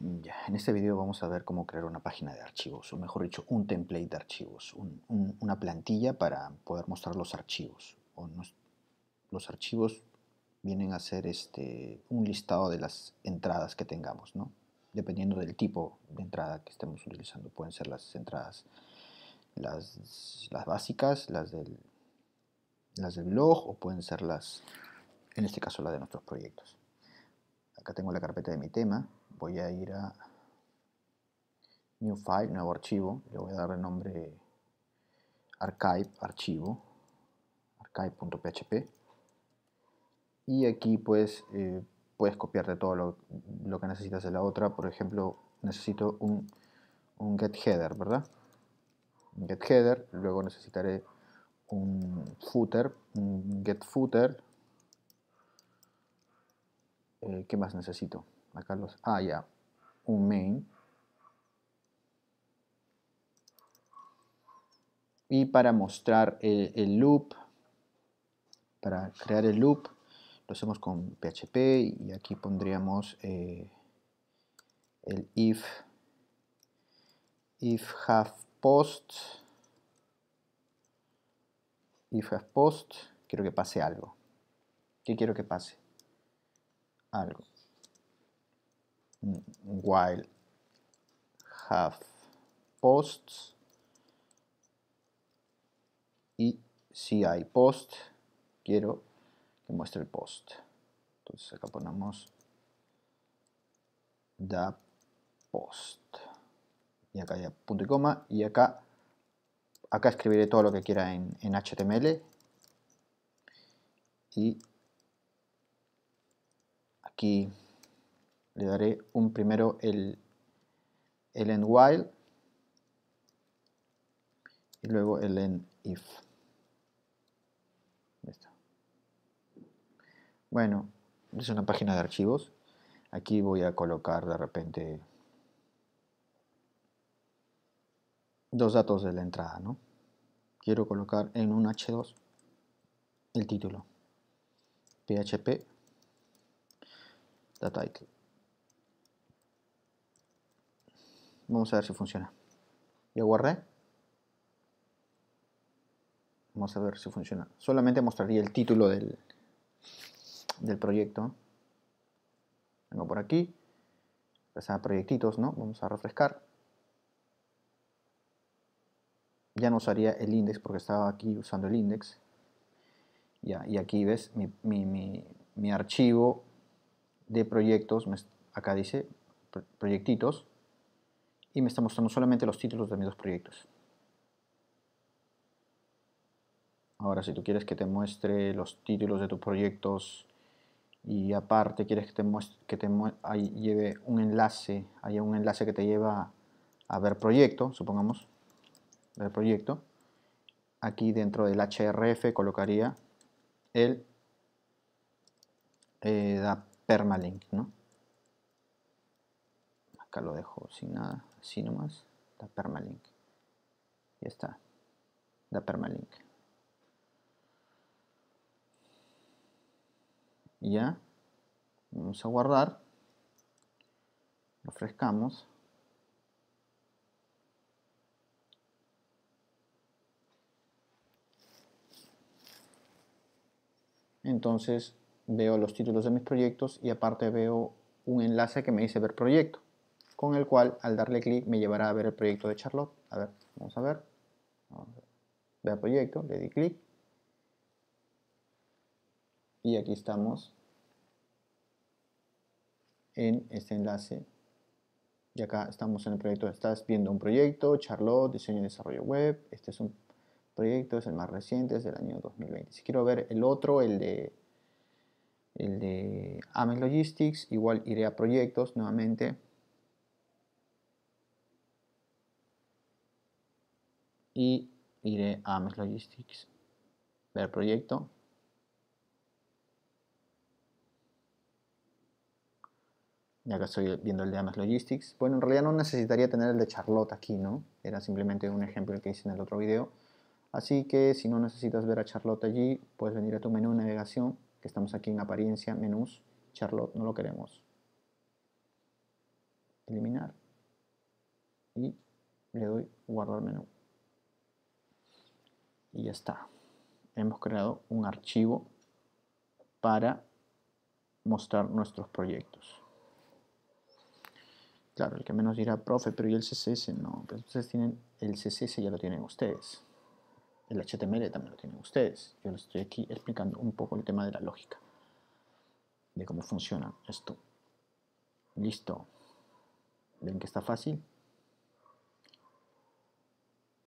en este video vamos a ver cómo crear una página de archivos, o mejor dicho, un template de archivos, una plantilla para poder mostrar los archivos. O los archivos vienen a ser este, un listado de las entradas que tengamos, dependiendo del tipo de entrada que estemos utilizando. Pueden ser las entradas, las, básicas, las del, las del blog, o pueden ser las, en este caso, las de nuestros proyectos. Acá tengo la carpeta de mi tema, voy a ir a New File, nuevo archivo, le voy a dar el nombre Archive, archivo, archive.php y aquí pues eh, puedes copiarte todo lo, que necesitas de la otra, por ejemplo necesito un, un get header, ¿verdad? Un get header, luego necesitaré un footer, un get footer, eh, ¿qué más necesito? acá los haya un main y para mostrar el, loop para crear el loop lo hacemos con php y aquí pondríamos eh, el if if have post if have post quiero que pase algo ¿qué quiero que pase? algo while have posts y si hay post quiero que muestre el post entonces acá ponemos da post y acá ya punto y coma y acá acá escribiré todo lo que quiera en, en HTML y aquí le daré un primero el, el end while y luego el end if. Bueno, es una página de archivos. Aquí voy a colocar de repente dos datos de la entrada, ¿no? Quiero colocar en un H2 el título. PHP data title. Vamos a ver si funciona. Ya guardé. Vamos a ver si funciona. Solamente mostraría el título del, del proyecto. Vengo por aquí. Empezar proyectitos, ¿no? Vamos a refrescar. Ya no usaría el index porque estaba aquí usando el index. Ya, y aquí ves mi, mi archivo de proyectos. Acá dice proyectitos y me está mostrando solamente los títulos de mis dos proyectos. Ahora, si tú quieres que te muestre los títulos de tus proyectos y aparte quieres que te, que te ahí lleve un enlace, haya un enlace que te lleva a ver proyecto, supongamos, ver proyecto, aquí dentro del hrf colocaría el eh, permalink, ¿no? lo dejo sin nada, así nomás, da permalink. Ya está, da permalink. ya, vamos a guardar, refrescamos. Entonces veo los títulos de mis proyectos y aparte veo un enlace que me dice ver proyecto con el cual al darle clic me llevará a ver el proyecto de Charlotte. A ver, vamos a ver. Ve a proyecto, le di clic. Y aquí estamos en este enlace. Y acá estamos en el proyecto, estás viendo un proyecto, Charlotte, diseño y desarrollo web. Este es un proyecto, es el más reciente, es del año 2020. Si quiero ver el otro, el de, el de Ames Logistics, igual iré a proyectos nuevamente y iré a Ames Logistics, ver proyecto. Ya que estoy viendo el de Ames Logistics. Bueno, en realidad no necesitaría tener el de Charlotte aquí, ¿no? Era simplemente un ejemplo el que hice en el otro video. Así que si no necesitas ver a Charlotte allí, puedes venir a tu menú de navegación, que estamos aquí en apariencia, menús, Charlotte, no lo queremos. Eliminar. Y le doy guardar menú y ya está. Hemos creado un archivo para mostrar nuestros proyectos. Claro, el que menos dirá, profe, pero ¿y el CSS? No, pero ustedes tienen, el CSS ya lo tienen ustedes. El HTML también lo tienen ustedes. Yo les estoy aquí explicando un poco el tema de la lógica. De cómo funciona esto. Listo. ¿Ven que está fácil?